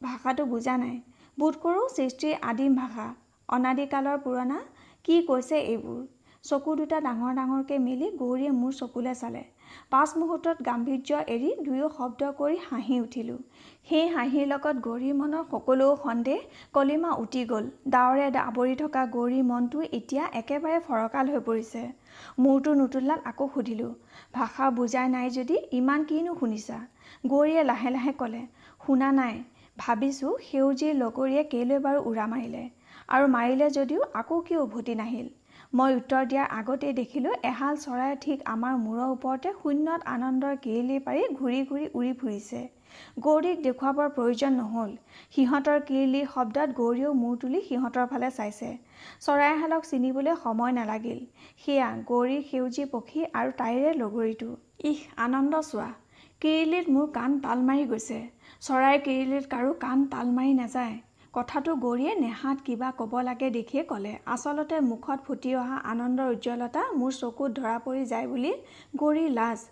ভাষাটো বুজা নাই বোধ কৰোঁ সৃষ্টিৰ আদিম ভাষা অনাদিকালৰ পুৰণা কি কৈছে এইবোৰ চকু দুটা ডাঙৰ ডাঙৰকৈ মেলি গৌৰীয়ে মোৰ চকুলৈ চালে পাঁচ মুহূৰ্তত গাম্ভীৰ্য এৰি দুয়ো শব্দ কৰি হাঁহি উঠিলোঁ সেই হাঁহিৰ লগত গৌৰী মনৰ সকলো সন্দেহ কলিমা উটি গ'ল ডাৱৰে আৱৰি থকা গৌৰী মনটো এতিয়া একেবাৰে ফৰকাল হৈ পৰিছে মূৰটো নুতুলাল আকৌ সুধিলোঁ ভাষা বুজাই নাই যদি ইমান কিনো শুনিছা গৌৰীয়ে লাহে লাহে ক'লে শুনা নাই ভাবিছোঁ সেউজীৰ লগৰীয়ে কেলৈ বাৰু উৰা মাৰিলে আৰু মাৰিলে যদিও আকৌ কি উভতি নাহিল মই উত্তৰ দিয়াৰ আগতেই দেখিলোঁ এহাল চৰাই ঠিক আমাৰ মূৰৰ ওপৰতে শূন্যত আনন্দৰ কেৰেলি পাৰি ঘূৰি ঘূৰি উৰি ফুৰিছে গৌৰীক দেখুৱাবৰ প্ৰয়োজন নহ'ল সিহঁতৰ কিৰিলি শব্দত গৌৰীয়েও মূৰ তুলি সিহঁতৰ ফালে চাইছে চৰাইহালক চিনিবলৈ সময় নালাগিল সেয়া গৌৰী সেউজী পক্ষী আৰু তাইৰে লগৰীটো ইহ আনন্দ চোৱা কিৰিলিত মোৰ কাণ তাল মাৰি গৈছে চৰাই কিৰিলিত কাৰো কাণ তাল মাৰি নাযায় কথাটো গৌৰীয়ে নেহাত কিবা ক'ব লাগে দেখিয়ে ক'লে আচলতে মুখত ফুটি অহা আনন্দৰ উজ্জ্বলতা মোৰ চকুত ধৰা পৰি যায় বুলি গৌৰীৰ লাজ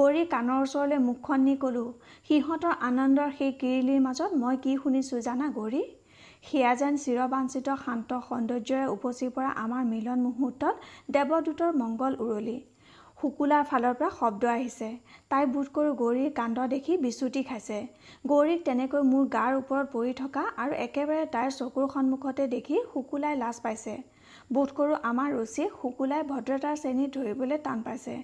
গৌৰীৰ কাণৰ ওচৰলৈ মুখখন নি ক'লোঁ সিহঁতৰ আনন্দৰ সেই কিৰিলিৰ মাজত মই কি শুনিছোঁ জানা গৌৰী সেয়া যেন চিৰবাঞ্চিত শান্ত সৌন্দৰ্যৰে উপচি পৰা আমাৰ মিলন মুহূৰ্তত দেৱদূতৰ মংগল উৰলি শুকুলাৰ ফালৰ পৰা শব্দ আহিছে তাই বোধ কৰোঁ গৌৰীৰ কান্দ দেখি বিচুটি খাইছে গৌৰীক তেনেকৈ মোৰ গাৰ ওপৰত পৰি থকা আৰু একেবাৰে তাইৰ চকুৰ সন্মুখতে দেখি শুকুলাই লাজ পাইছে বোধ কৰোঁ আমাৰ ৰুচিয়ে শুকুলাই ভদ্ৰতাৰ শ্ৰেণীত ধৰিবলৈ টান পাইছে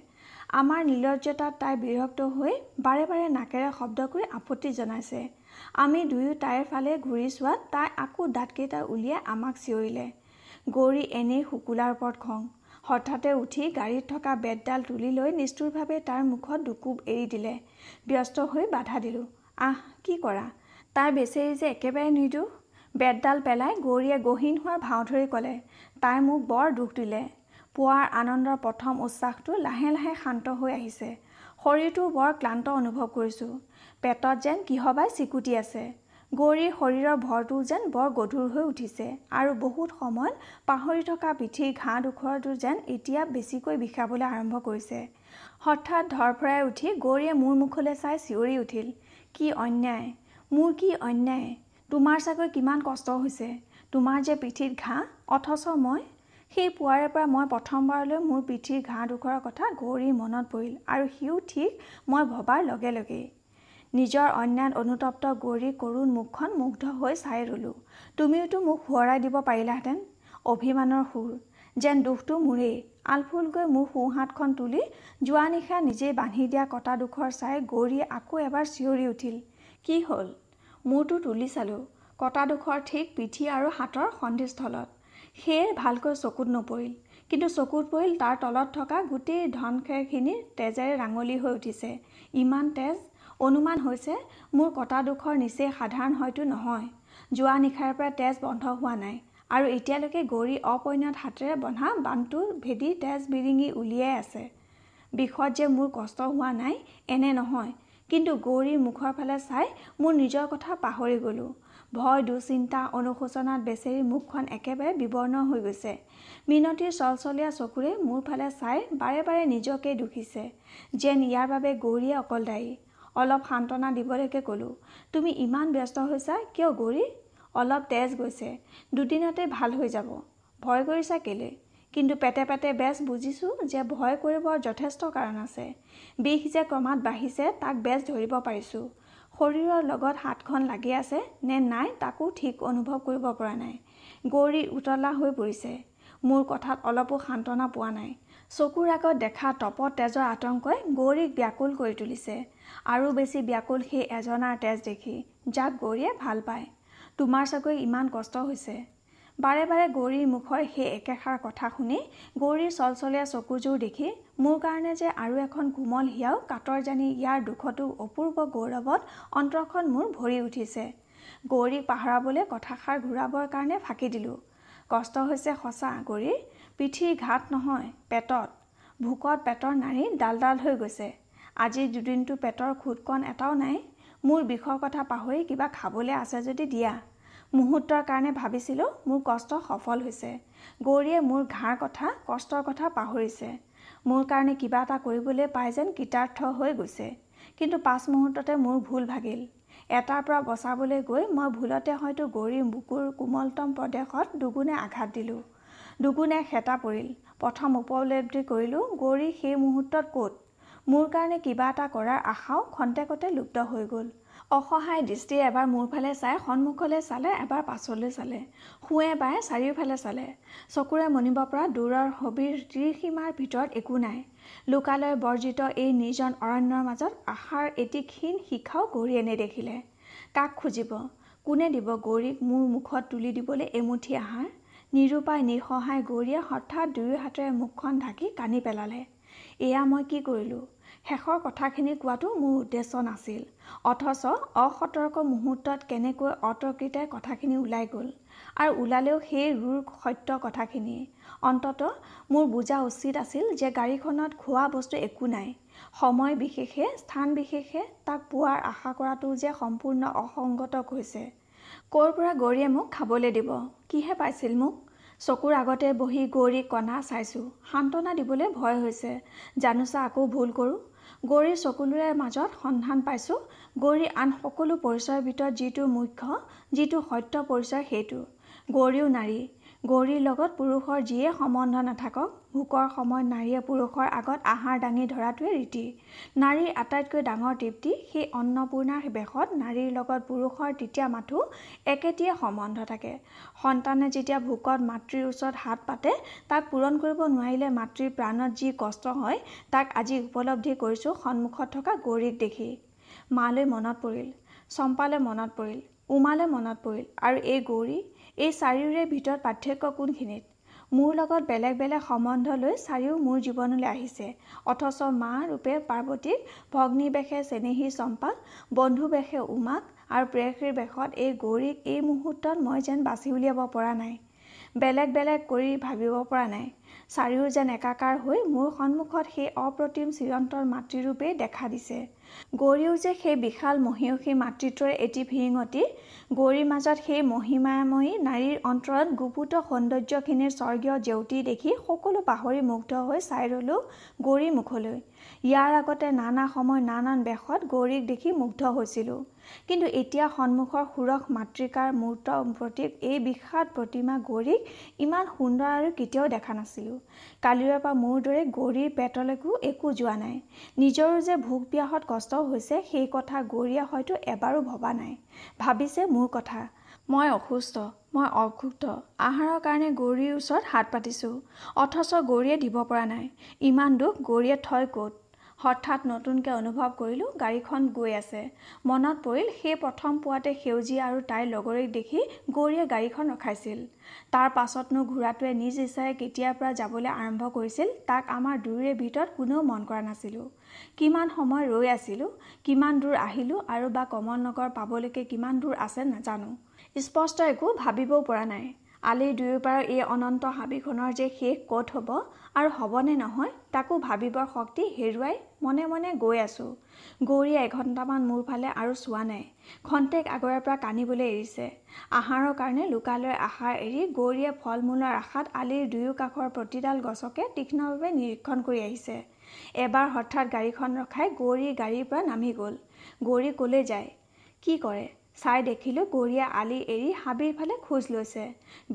আমাৰ নিলজ্জতাত তাই বিৰক্ত হৈ বাৰে বাৰে নাকেৰে শব্দ কৰি আপত্তি জনাইছে আমি দুয়ো তাইৰ ফালে ঘূৰি চোৱাত তাই আকৌ দাঁতকেইটা উলিয়াই আমাক চিঞৰিলে গৌৰী এনেই শুকুলাৰ ওপৰত খং হঠাতে উঠি গাড়ীত থকা বেতডাল তুলি লৈ নিষ্ঠুৰভাৱে তাৰ মুখত দুকোব এৰি দিলে ব্যস্ত হৈ বাধা দিলোঁ আহ কি কৰা তাৰ বেচেৰি যে একেবাৰে নিদিওঁ বেতডাল পেলাই গৌৰীয়ে গহীন হোৱাৰ ভাও ধৰি ক'লে তাই মোক বৰ দুখ দিলে পুৱাৰ আনন্দৰ প্ৰথম উৎসাহটো লাহে লাহে শান্ত হৈ আহিছে শৰীৰটো বৰ ক্লান্ত অনুভৱ কৰিছোঁ পেটত যেন কিহবাই চিকুটি আছে গৌৰীৰ শৰীৰৰ ভৰটো যেন বৰ গধুৰ হৈ উঠিছে আৰু বহুত সময়ত পাহৰি থকা পিঠিৰ ডোখৰটো যেন এতিয়া বেছিকৈ বিষাবলৈ আৰম্ভ কৰিছে হঠাৎ ধৰফৰাই উঠি গৌৰীয়ে মোৰ মুখলৈ চাই চিঞৰি উঠিল কি অন্যায় মোৰ কি অন্যায় তোমাৰ চাগৈ কিমান কষ্ট হৈছে তোমাৰ যে পিঠিত ঘাঁহ অথচ মই সেই পুৱাৰে পৰা মই প্ৰথমবাৰলৈ মোৰ পিঠিৰ ঘাঁহডোখৰৰ কথা গৌৰীৰ মনত পৰিল আৰু সিও ঠিক মই ভবাৰ লগে লগেই নিজৰ অন্যান অনুতপ্ত গৌৰী কৰুণ মুখখন মুগ্ধ হৈ চাই ৰ'লোঁ তুমিওতো মোক সোঁৱৰাই দিব পাৰিলাহেঁতেন অভিমানৰ সুৰ যেন দুখটো মোৰেই আলফুলকৈ মোৰ সোঁহাতখন তুলি যোৱা নিশা নিজেই বান্ধি দিয়া কটাডোখৰ চাই গৌৰীয়ে আকৌ এবাৰ চিঞৰি উঠিল কি হ'ল মূৰটো তুলি চালোঁ কটাডোখৰ ঠিক পিঠি আৰু হাতৰ সন্ধিস্থলত সেয়ে ভালকৈ চকুত নপৰিল কিন্তু চকুত পৰিল তাৰ তলত থকা গোটেই ধনখেৰখিনিৰ তেজেৰে ৰাঙলী হৈ উঠিছে ইমান তেজ অনুমান হৈছে মোৰ কটা দুখৰ নিচেই সাধাৰণ হয়তো নহয় যোৱা নিশাৰ পৰা তেজ বন্ধ হোৱা নাই আৰু এতিয়ালৈকে গৌৰী অপৈণত হাতেৰে বন্ধা বান্ধটো ভেদি তেজ বিৰিঙি উলিয়াই আছে বিষত যে মোৰ কষ্ট হোৱা নাই এনে নহয় কিন্তু গৌৰীৰ মুখৰ ফালে চাই মোৰ নিজৰ কথা পাহৰি গ'লোঁ ভয় দুচিন্তা অনুশোচনাত বেচেৰি মুখখন একেবাৰে বিৱৰ্ণ হৈ গৈছে মিনতিৰ চলচলীয়া চকুৰে মোৰ ফালে চাই বাৰে বাৰে নিজকে দুখিছে যেন ইয়াৰ বাবে গৌৰীয়ে অকল দায়ী অলপ সান্তনা দিবলৈকে ক'লোঁ তুমি ইমান ব্যস্ত হৈছা কিয় গৌৰী অলপ তেজ গৈছে দুদিনতে ভাল হৈ যাব ভয় কৰিছা কেলে কিন্তু পেটে পেটে বেজ বুজিছোঁ যে ভয় কৰিবৰ যথেষ্ট কাৰণ আছে বিষ যে ক্ৰমাৎ বাঢ়িছে তাক বেজ ধৰিব পাৰিছোঁ শৰীৰৰ লগত হাতখন লাগি আছে নে নাই তাকো ঠিক অনুভৱ কৰিব পৰা নাই গৌৰী উতলা হৈ পৰিছে মোৰ কথাত অলপো সান্তনা পোৱা নাই চকুৰ আগত দেখা তপত তেজৰ আতংকই গৌৰীক ব্যাকুল কৰি তুলিছে আৰু বেছি ব্যাকুল সেই এজনাৰ তেজ দেখি যাক গৌৰীয়ে ভাল পায় তোমাৰ চাগৈ ইমান কষ্ট হৈছে বাৰে বাৰে গৌৰীৰ মুখৰ সেই একেষাৰ কথা শুনি গৌৰীৰ চলচলীয়া চকুযোৰ দেখি মোৰ কাৰণে যে আৰু এখন কোমল হিয়াও কাটৰ জানি ইয়াৰ দুখতো অপূৰ্ব গৌৰৱত অন্তৰখন মোৰ ভৰি উঠিছে গৌৰীক পাহৰাবলৈ কথাষাৰ ঘূৰাবৰ কাৰণে ফাঁকি দিলোঁ কষ্ট হৈছে সঁচা গৌৰীৰ পিঠিৰ ঘাট নহয় পেটত ভোকত পেটৰ নাড়ী ডাল ডাল হৈ গৈছে আজি দুদিনটো পেটৰ খুটকণ এটাও নাই মোৰ বিষৰ কথা পাহৰি কিবা খাবলৈ আছে যদি দিয়া মুহূৰ্তৰ কাৰণে ভাবিছিলোঁ মোৰ কষ্ট সফল হৈছে গৌৰীয়ে মোৰ ঘাঁৰ কথা কষ্টৰ কথা পাহৰিছে মোৰ কাৰণে কিবা এটা কৰিবলৈ পাই যেন কৃতাৰ্থ হৈ গৈছে কিন্তু পাঁচ মুহূৰ্ততে মোৰ ভুল ভাগিল এটাৰ পৰা বচাবলৈ গৈ মই ভুলতে হয়তো গৌৰীৰ বুকুৰ কোমলতম প্ৰদেশত দুগুণে আঘাত দিলোঁ দুগুণে শেঁতা পৰিল প্ৰথম উপলব্ধি কৰিলোঁ গৌৰী সেই মুহূৰ্তত ক'ত মোৰ কাৰণে কিবা এটা কৰাৰ আশাও খন্তেকতে লুপ্ত হৈ গ'ল অসহায় দৃষ্টিয়ে এবাৰ মোৰ ফালে চাই সন্মুখলৈ চালে এবাৰ পাছলৈ চালে শুৱে বাই চাৰিওফালে চালে চকুৰে মনিব পৰা দূৰৰ হবিৰ ত্ৰিসীমাৰ ভিতৰত একো নাই লোকালয় বৰ্জিত এই নিৰ্জন অৰণ্যৰ মাজত আশাৰ এটি ক্ষীণ শিখাও গৌৰীয়ে নেদেখিলে কাক খুজিব কোনে দিব গৌৰীক মোৰ মুখত তুলি দিবলৈ এমুঠি আহাৰ নিৰূপায় নিসহায় গৌৰীয়ে হঠাৎ দুয়ো হাতেৰে মুখখন ঢাকি কান্দি পেলালে এয়া মই কি কৰিলোঁ শেষৰ কথাখিনি কোৱাটো মোৰ উদ্দেশ্য নাছিল অথচ অসতৰ্ক মুহূৰ্তত কেনেকৈ অতৰ্কিতে কথাখিনি ওলাই গ'ল আৰু ওলালেও সেই ৰূৰ সত্য কথাখিনি অন্তত মোৰ বুজা উচিত আছিল যে গাড়ীখনত খোৱা বস্তু একো নাই সময় বিশেষে স্থান বিশেষে তাক পোৱাৰ আশা কৰাটো যে সম্পূৰ্ণ অসংগত হৈছে ক'ৰ পৰা গৌৰীয়ে মোক খাবলৈ দিব কিহে পাইছিল মোক চকুৰ আগতে বহি গৌৰী কণা চাইছোঁ সান্তনা দিবলৈ ভয় হৈছে জানোচা আকৌ ভুল কৰোঁ গৌৰীৰ চকুলোৰে মাজত সন্ধান পাইছোঁ গৌৰী আন সকলো পৰিচয়ৰ ভিতৰত যিটো মুখ্য যিটো সত্য পৰিচয় সেইটো গৌৰীও নাৰী গৌৰীৰ লগত পুৰুষৰ যিয়ে সম্বন্ধ নাথাকক ভোকৰ সময়ত নাৰীয়ে পুৰুষৰ আগত আহাৰ দাঙি ধৰাটোৱে ৰীতি নাৰীৰ আটাইতকৈ ডাঙৰ তৃপ্তি সেই অন্নপূৰ্ণাৰ বেশত নাৰীৰ লগত পুৰুষৰ তেতিয়া মাথো একেটিয়ে সম্বন্ধ থাকে সন্তানে যেতিয়া ভোকত মাতৃৰ ওচৰত হাত পাতে তাক পূৰণ কৰিব নোৱাৰিলে মাতৃৰ প্ৰাণত যি কষ্ট হয় তাক আজি উপলব্ধি কৰিছোঁ সন্মুখত থকা গৌৰীক দেখি মালৈ মনত পৰিল চম্পালৈ মনত পৰিল উমালৈ মনত পৰিল আৰু এই গৌৰী এই চাৰিওৰে ভিতৰত পাৰ্থক্য কোনখিনিত মোৰ লগত বেলেগ বেলেগ সম্বন্ধ লৈ চাৰিও মোৰ জীৱনলৈ আহিছে অথচ মা ৰূপে পাৰ্বতীৰ ভগ্নীবেশে চেনেহী চম্পাক বন্ধুবেশে উমাক আৰু প্ৰেয়সীৰ বেশত এই গৌৰীক এই মুহূৰ্তত মই যেন বাচি উলিয়াব পৰা নাই বেলেগ বেলেগ কৰি ভাবিব পৰা নাই চাৰিও যেন একাকাৰ হৈ মোৰ সন্মুখত সেই অপ্ৰতিম চিৰন্তৰ মাতৃৰূপেই দেখা দিছে গৌৰীও যে সেই বিশাল মহিয়সী মাতৃত্বৰে এটি ভিৰিঙতী গৌৰীৰ মাজত সেই মহিমাময়ী নাৰীৰ অন্তৰত গুপুত সৌন্দৰ্যখিনিৰ স্বৰ্গীয় জেউতি দেখি সকলো পাহৰি মুগ্ধ হৈ চাই ৰ'লোঁ গৌৰীৰ মুখলৈ ইয়াৰ আগতে নানা সময় নানান বেশত গৌৰীক দেখি মুগ্ধ হৈছিলোঁ কিন্তু এতিয়া সন্মুখৰ সুৰস মাতৃকাৰ মূৰ্ত প্ৰতীক এই বিষাদ প্ৰতিমা গৌৰীক ইমান সুন্দৰ আৰু কেতিয়াও দেখা নাছিলোঁ কালিৰে পৰা মোৰ দৰে গৌৰীৰ পেটলৈকো একো যোৱা নাই নিজৰো যে ভোগ বিয়াহত কষ্ট কষ্ট হৈছে সেই কথা গৌৰীয়ে হয়তো এবাৰো ভবা নাই ভাবিছে মোৰ কথা মই অসুস্থ মই অক্ষুব্ধ আহাৰৰ কাৰণে গৌৰীৰ ওচৰত হাত পাতিছোঁ অথচ গৌৰীয়ে দিব পৰা নাই ইমান দুখ গৌৰীয়ে থয় ক'ত হঠাৎ নতুনকৈ অনুভৱ কৰিলোঁ গাড়ীখন গৈ আছে মনত পৰিল সেই প্ৰথম পুৱাতে সেউজীয়া আৰু তাইৰ লগৰীক দেখি গৌৰীয়ে গাড়ীখন ৰখাইছিল তাৰ পাছতনো ঘোঁৰাটোৱে নিজ ইচ্ছাৰে কেতিয়াৰ পৰা যাবলৈ আৰম্ভ কৰিছিল তাক আমাৰ দুয়োৰে ভিতৰত কোনেও মন কৰা নাছিলোঁ কিমান সময় ৰৈ আছিলোঁ কিমান দূৰ আহিলোঁ আৰু বা কমল নগৰ পাবলৈকে কিমান দূৰ আছে নাজানো স্পষ্ট একো ভাবিবও পৰা নাই আলিৰ দুয়োপাৰৰ এই অনন্ত হাবিখনৰ যে শেষ ক'ত হ'ব আৰু হ'বনে নহয় তাকো ভাবিবৰ শক্তি হেৰুৱাই মনে মনে গৈ আছোঁ গৌৰীয়ে এঘণ্টামান মোৰ ফালে আৰু চোৱা নাই খন্তেক আগৰে পৰা কান্দিবলৈ এৰিছে আহাৰৰ কাৰণে লুকালৈ আহাৰ এৰি গৌৰীয়ে ফল মূলৰ আশাত আলিৰ দুয়ো কাষৰ প্ৰতিডাল গছকে তীক্ষ্ণভাৱে নিৰীক্ষণ কৰি আহিছে এবাৰ হঠাৎ গাড়ীখন ৰখাই গৌৰী গাড়ীৰ পৰা নামি গ'ল গৌৰী ক'লৈ যায় কি কৰে চাই দেখিলোঁ গৌৰীয়ে আলি এৰি হাবিৰ ফালে খোজ লৈছে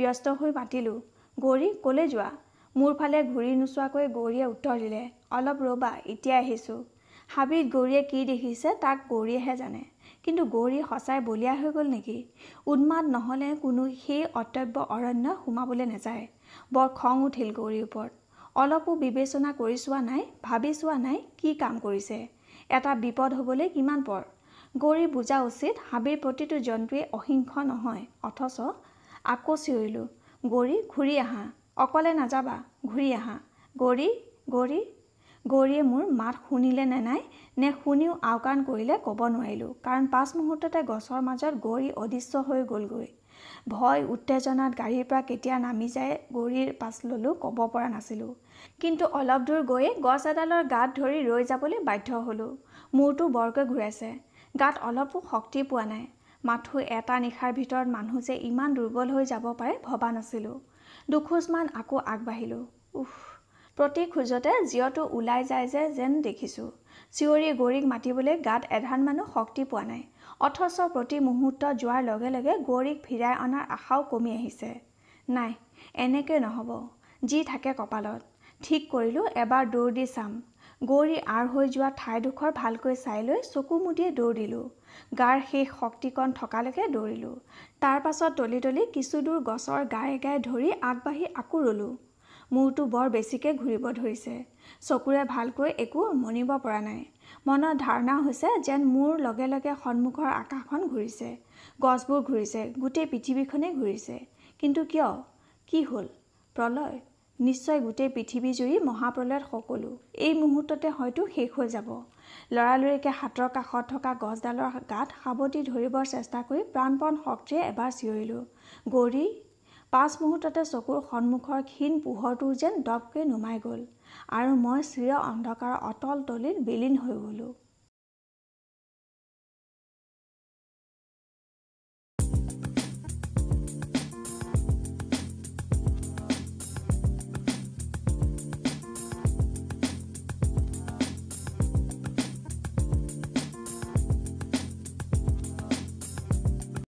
ব্যস্ত হৈ মাতিলোঁ গৌৰী ক'লৈ যোৱা মোৰ ফালে ঘূৰি নোচোৱাকৈ গৌৰীয়ে উত্তৰ দিলে অলপ ৰ'বা এতিয়া আহিছোঁ হাবিত গৌৰীয়ে কি দেখিছে তাক গৌৰীয়েহে জানে কিন্তু গৌৰী সঁচাই বলিয়া হৈ গ'ল নেকি উন্মাদ নহ'লে কোনো সেই অতব্য অৰণ্য সোমাবলৈ নাযায় বৰ খং উঠিল গৌৰীৰ ওপৰত অলপো বিবেচনা কৰি চোৱা নাই ভাবি চোৱা নাই কি কাম কৰিছে এটা বিপদ হ'বলৈ কিমান পৰ গৌৰি বুজা উচিত হাবিৰ প্ৰতিটো জন্তুৱে অসিংস নহয় অথচ আকৌ চিঞৰিলোঁ গৌৰী ঘূৰি আহা অকলে নাযাবা ঘূৰি আহা গৌৰী গৌৰী গৌৰীয়ে মোৰ মাত শুনিলে নে নাই নে শুনিও আওকাণ কৰিলে ক'ব নোৱাৰিলোঁ কাৰণ পাঁচ মুহূৰ্ততে গছৰ মাজত গৌৰী অদৃশ্য হৈ গ'লগৈ ভয় উত্তেজনাত গাড়ীৰ পৰা কেতিয়া নামি যায় গৌৰীৰ পাছ ল'লোঁ ক'ব পৰা নাছিলোঁ কিন্তু অলপ দূৰ গৈয়ে গছ এডালৰ গাত ধৰি ৰৈ যাবলৈ বাধ্য হ'লোঁ মূৰটো বৰকৈ ঘূৰাইছে গাত অলপো শক্তি পোৱা নাই মাথো এটা নিশাৰ ভিতৰত মানুহ যে ইমান দুৰ্বল হৈ যাব পাৰে ভবা নাছিলোঁ দুখোজমান আকৌ আগবাঢ়িলোঁ উহ প্ৰতি খোজতে জীয়টো ওলাই যায় যে যেন দেখিছোঁ চিঞৰি গৌৰীক মাতিবলৈ গাত এধান মানুহ শক্তি পোৱা নাই অথচ প্ৰতি মুহূৰ্ত যোৱাৰ লগে লগে গৌৰীক ফিৰাই অনাৰ আশাও কমি আহিছে নাই এনেকৈ নহ'ব যি থাকে কপালত ঠিক কৰিলোঁ এবাৰ দৌৰ দি চাম গৌৰি আঁৰ হৈ যোৱা ঠাইডোখৰ ভালকৈ চাই লৈ চকু মুদিয়ে দিলোঁ গাৰ শেষ শক্তিকণ থকালৈকে দৌৰিলোঁ তাৰ পাছত তলি তলি কিছু দূৰ গছৰ গায়ে গায়ে ধৰি আগবাঢ়ি আকৌ ৰ'লোঁ মূৰটো বৰ বেছিকৈ ঘূৰিব ধৰিছে চকুৰে ভালকৈ একো মনিব পৰা নাই মনত ধাৰণা হৈছে যেন মোৰ লগে লগে সন্মুখৰ আকাশখন ঘূৰিছে গছবোৰ ঘূৰিছে গোটেই পৃথিৱীখনেই ঘূৰিছে কিন্তু কিয় কি হ'ল প্ৰলয় নিশ্চয় গোটেই পৃথিৱীজুৰি মহাপ্ৰলয়ত সকলো এই মুহূৰ্ততে হয়তো শেষ হৈ যাব লৰালৰিকৈ হাতৰ কাষত থকা গছডালৰ গাত সাৱটি ধৰিবৰ চেষ্টা কৰি প্ৰাণপণ শক্তিৰে এবাৰ চিঞৰিলোঁ গৌৰী পাঁচ মুহূৰ্ততে চকুৰ সন্মুখৰ ক্ষীণ পোহৰটো যেন দপকৈ নুমাই গ'ল আৰু মই চিৰ অন্ধকাৰৰ অটল তলিত বিলীন হৈ গ'লোঁ